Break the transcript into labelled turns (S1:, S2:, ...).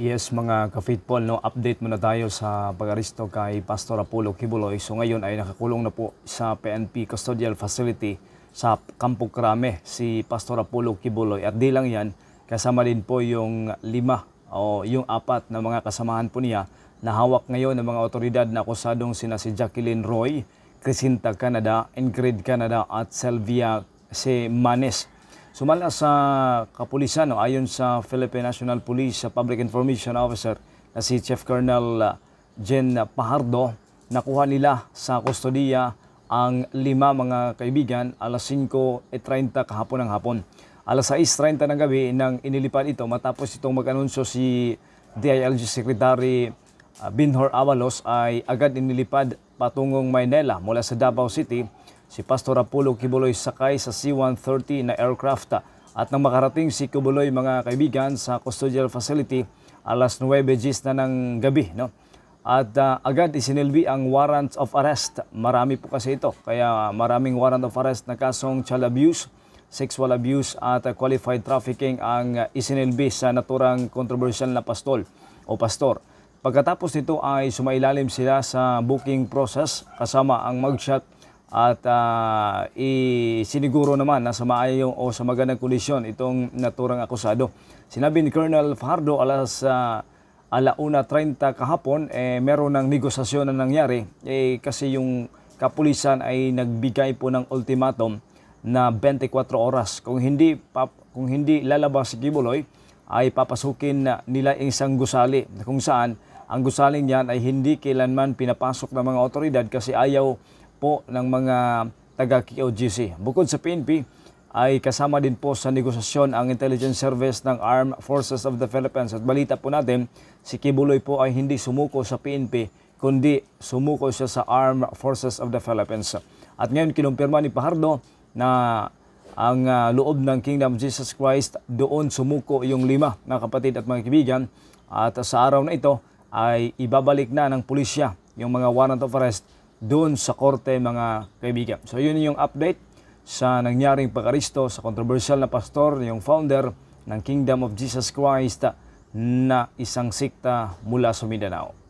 S1: Yes, mga ka-faithful, no, update muna tayo sa pag-aristo kay Pastor Apollo Kibuloy. So ngayon ay nakakulong na po sa PNP Custodial Facility sa Kampo Krame si Pastor Apollo Kibuloy. At di lang yan, kasama din po yung lima o yung apat na mga kasamahan po niya na hawak ngayon ng mga otoridad na akusadong sina si Jacqueline Roy, Crisinta Canada, Ingrid Canada at Selvia C. Manes. Sumala sa kapulisan, no, ayon sa Philippine National Police sa Public Information Officer na si Chief Colonel ah, Jen Pahardo, nakuha nila sa kustodiya ang lima mga kaibigan alas 5.30 e kahapon ng hapon. Alas 6.30 ng gabi nang inilipat ito matapos itong mag-anunsyo si DILG Secretary ah, Binhor Avalos ay agad inilipad patungong Maynila mula sa Davao City Si Pastor Apollo Kibuloy sakay sa C-130 na aircraft at nang makarating si Kibuloy mga kaibigan sa custodial facility alas 9 na ng gabi. No? At uh, agad isinilbi ang warrant of arrest. Marami po kasi ito. Kaya maraming warrant of arrest na kasong child abuse, sexual abuse at uh, qualified trafficking ang uh, isinilbi sa naturang controversial na pastol o pastor. Pagkatapos nito ay sumailalim sila sa booking process kasama ang mugshot at uh, isiniguro naman na sa maayong o sa magandang kondisyon itong naturang akusado. Sinabi ni Colonel Fardo alas uh, alauna 30 kahapon eh, meron ng negosasyon na nangyari eh, kasi yung kapulisan ay nagbigay po ng ultimatum na 24 oras kung hindi pap, kung hindi lalabas si Kibuloy ay papasukin na nila isang gusali kung saan ang gusaling yan ay hindi kailanman pinapasok ng mga otoridad kasi ayaw po ng mga taga kogc Bukod sa PNP, ay kasama din po sa negosasyon ang Intelligence Service ng Armed Forces of the Philippines. At balita po natin, si Kibuloy po ay hindi sumuko sa PNP, kundi sumuko siya sa Armed Forces of the Philippines. At ngayon, kinumpirma ni Pahardo na ang uh, loob ng Kingdom of Jesus Christ, doon sumuko yung lima na kapatid at mga kaibigan. At sa araw na ito, ay ibabalik na ng pulisya yung mga warrant of arrest doon sa korte mga kaibigan. So yun yung update sa nangyaring pagkaristo sa controversial na pastor, yung founder ng Kingdom of Jesus Christ na isang sikta mula sa Mindanao.